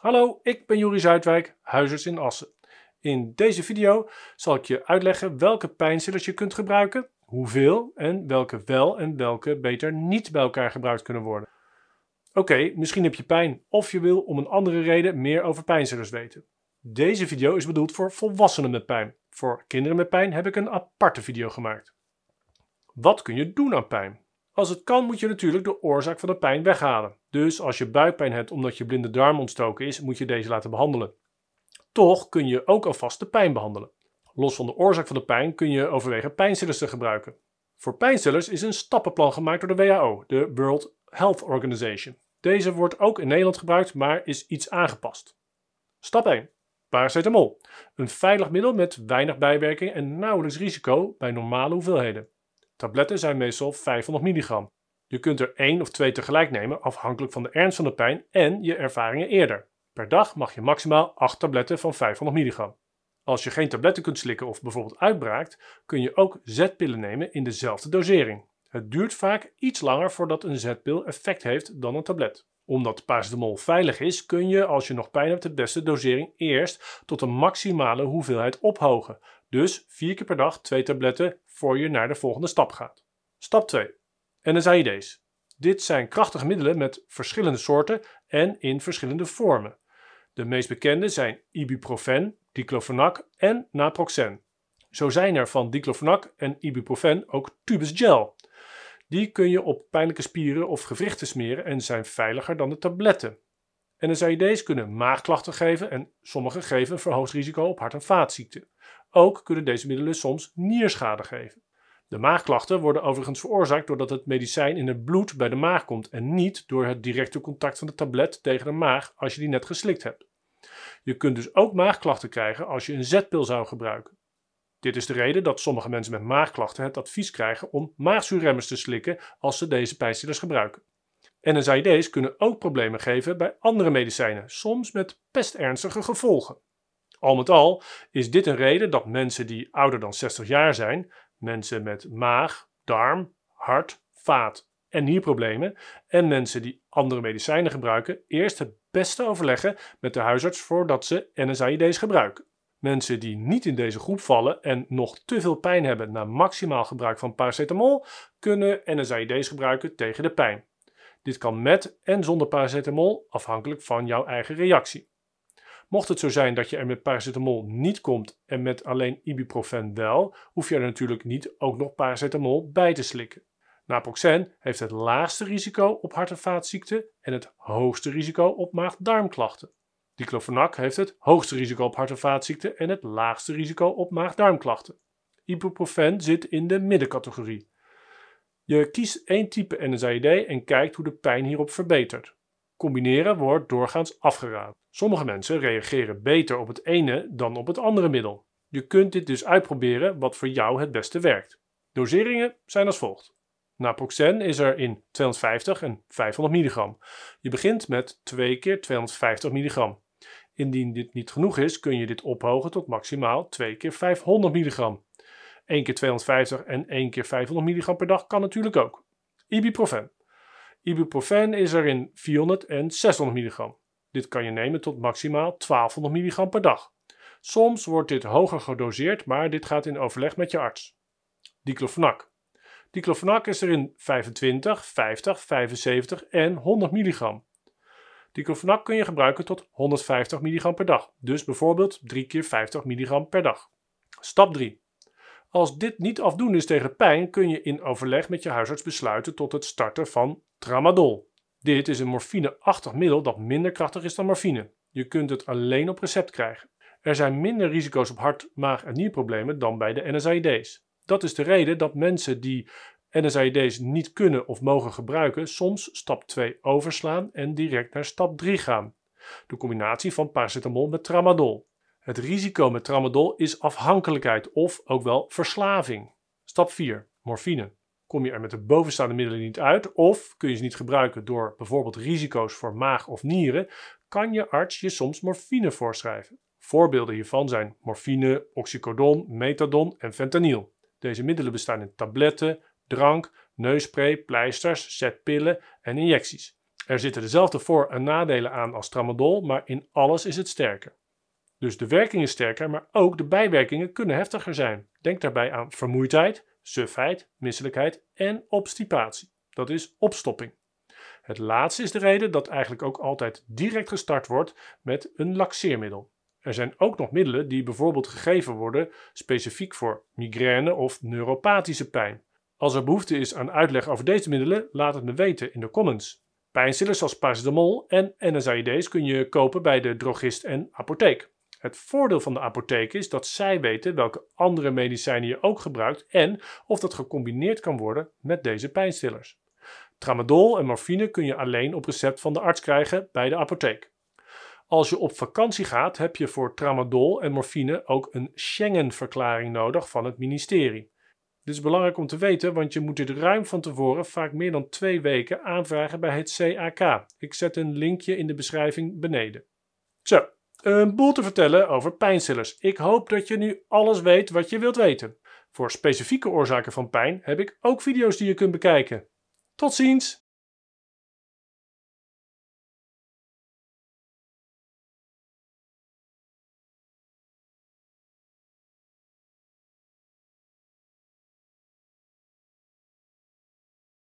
Hallo, ik ben Joris Zuidwijk, huisarts in Assen. In deze video zal ik je uitleggen welke pijnstillers je kunt gebruiken, hoeveel en welke wel en welke beter niet bij elkaar gebruikt kunnen worden. Oké, misschien heb je pijn of je wil om een andere reden meer over pijnstillers weten. Deze video is bedoeld voor volwassenen met pijn. Voor kinderen met pijn heb ik een aparte video gemaakt. Wat kun je doen aan pijn? Als het kan moet je natuurlijk de oorzaak van de pijn weghalen. Dus als je buikpijn hebt omdat je blinde darm ontstoken is, moet je deze laten behandelen. Toch kun je ook alvast de pijn behandelen. Los van de oorzaak van de pijn kun je overwegen pijnstillers te gebruiken. Voor pijnstillers is een stappenplan gemaakt door de WHO, de World Health Organization. Deze wordt ook in Nederland gebruikt, maar is iets aangepast. Stap 1. Paracetamol. Een veilig middel met weinig bijwerking en nauwelijks risico bij normale hoeveelheden. Tabletten zijn meestal 500 milligram. Je kunt er één of twee tegelijk nemen afhankelijk van de ernst van de pijn en je ervaringen eerder. Per dag mag je maximaal 8 tabletten van 500 milligram. Als je geen tabletten kunt slikken of bijvoorbeeld uitbraakt, kun je ook zetpillen nemen in dezelfde dosering. Het duurt vaak iets langer voordat een zetpil effect heeft dan een tablet. Omdat paracetamol veilig is, kun je als je nog pijn hebt de beste dosering eerst tot een maximale hoeveelheid ophogen, dus vier keer per dag twee tabletten voor je naar de volgende stap gaat. Stap 2. NSAID's. Dit zijn krachtige middelen met verschillende soorten en in verschillende vormen. De meest bekende zijn ibuprofen, diclofenac en naproxen. Zo zijn er van diclofenac en ibuprofen ook tubus gel. Die kun je op pijnlijke spieren of gewrichten smeren en zijn veiliger dan de tabletten. NSAID's kunnen maagklachten geven en sommige geven een verhoogd risico op hart- en vaatziekten. Ook kunnen deze middelen soms nierschade geven. De maagklachten worden overigens veroorzaakt doordat het medicijn in het bloed bij de maag komt en niet door het directe contact van de tablet tegen de maag als je die net geslikt hebt. Je kunt dus ook maagklachten krijgen als je een zetpil zou gebruiken. Dit is de reden dat sommige mensen met maagklachten het advies krijgen om maagzuurremmers te slikken als ze deze pijnstillers gebruiken. NSAID's kunnen ook problemen geven bij andere medicijnen, soms met pest gevolgen. Al met al is dit een reden dat mensen die ouder dan 60 jaar zijn, mensen met maag, darm, hart, vaat en nierproblemen en mensen die andere medicijnen gebruiken, eerst het beste overleggen met de huisarts voordat ze NSAID's gebruiken. Mensen die niet in deze groep vallen en nog te veel pijn hebben na maximaal gebruik van paracetamol, kunnen NSAID's gebruiken tegen de pijn. Dit kan met en zonder paracetamol afhankelijk van jouw eigen reactie. Mocht het zo zijn dat je er met paracetamol niet komt en met alleen ibuprofen wel, hoef je er natuurlijk niet ook nog paracetamol bij te slikken. Naproxen heeft het laagste risico op hart- en vaatziekten en het hoogste risico op maag-darmklachten. Diclofenac heeft het hoogste risico op hart- en vaatziekten en het laagste risico op maag-darmklachten. Ibuprofen zit in de middencategorie. Je kiest één type NSAID en kijkt hoe de pijn hierop verbetert. Combineren wordt doorgaans afgeraad. Sommige mensen reageren beter op het ene dan op het andere middel. Je kunt dit dus uitproberen wat voor jou het beste werkt. Doseringen zijn als volgt. Naproxen is er in 250 en 500 milligram. Je begint met 2 keer 250 milligram. Indien dit niet genoeg is, kun je dit ophogen tot maximaal 2 keer 500 milligram. 1 keer 250 en 1 keer 500 milligram per dag kan natuurlijk ook. Ibuprofen. Ibuprofen is er in 400 en 600 milligram. Dit kan je nemen tot maximaal 1200 milligram per dag. Soms wordt dit hoger gedoseerd, maar dit gaat in overleg met je arts. Diclofenac. Diclofenac is er in 25, 50, 75 en 100 milligram. Diclofenac kun je gebruiken tot 150 milligram per dag, dus bijvoorbeeld 3 keer 50 milligram per dag. Stap 3. Als dit niet afdoende is tegen pijn, kun je in overleg met je huisarts besluiten tot het starten van tramadol. Dit is een morfineachtig middel dat minder krachtig is dan morfine. Je kunt het alleen op recept krijgen. Er zijn minder risico's op hart, maag en nierproblemen dan bij de NSAID's. Dat is de reden dat mensen die NSAID's niet kunnen of mogen gebruiken, soms stap 2 overslaan en direct naar stap 3 gaan. De combinatie van paracetamol met tramadol. Het risico met tramadol is afhankelijkheid of ook wel verslaving. Stap 4. Morfine kom je er met de bovenstaande middelen niet uit of kun je ze niet gebruiken door bijvoorbeeld risico's voor maag of nieren, kan je arts je soms morfine voorschrijven. Voorbeelden hiervan zijn morfine, oxycodon, methadon en fentanyl. Deze middelen bestaan in tabletten, drank, neusspray, pleisters, zetpillen en injecties. Er zitten dezelfde voor- en nadelen aan als tramadol, maar in alles is het sterker. Dus de werking is sterker, maar ook de bijwerkingen kunnen heftiger zijn. Denk daarbij aan vermoeidheid, sufheid, misselijkheid en obstipatie. Dat is opstopping. Het laatste is de reden dat eigenlijk ook altijd direct gestart wordt met een laxeermiddel. Er zijn ook nog middelen die bijvoorbeeld gegeven worden specifiek voor migraine of neuropathische pijn. Als er behoefte is aan uitleg over deze middelen, laat het me weten in de comments. Pijnstillers als paracetamol en NSAID's kun je kopen bij de drogist en apotheek. Het voordeel van de apotheek is dat zij weten welke andere medicijnen je ook gebruikt en of dat gecombineerd kan worden met deze pijnstillers. Tramadol en morfine kun je alleen op recept van de arts krijgen bij de apotheek. Als je op vakantie gaat, heb je voor tramadol en morfine ook een Schengen-verklaring nodig van het ministerie. Dit is belangrijk om te weten, want je moet dit ruim van tevoren, vaak meer dan twee weken, aanvragen bij het CAK. Ik zet een linkje in de beschrijving beneden. Zo, een boel te vertellen over pijnstillers. Ik hoop dat je nu alles weet wat je wilt weten. Voor specifieke oorzaken van pijn heb ik ook video's die je kunt bekijken. Tot ziens!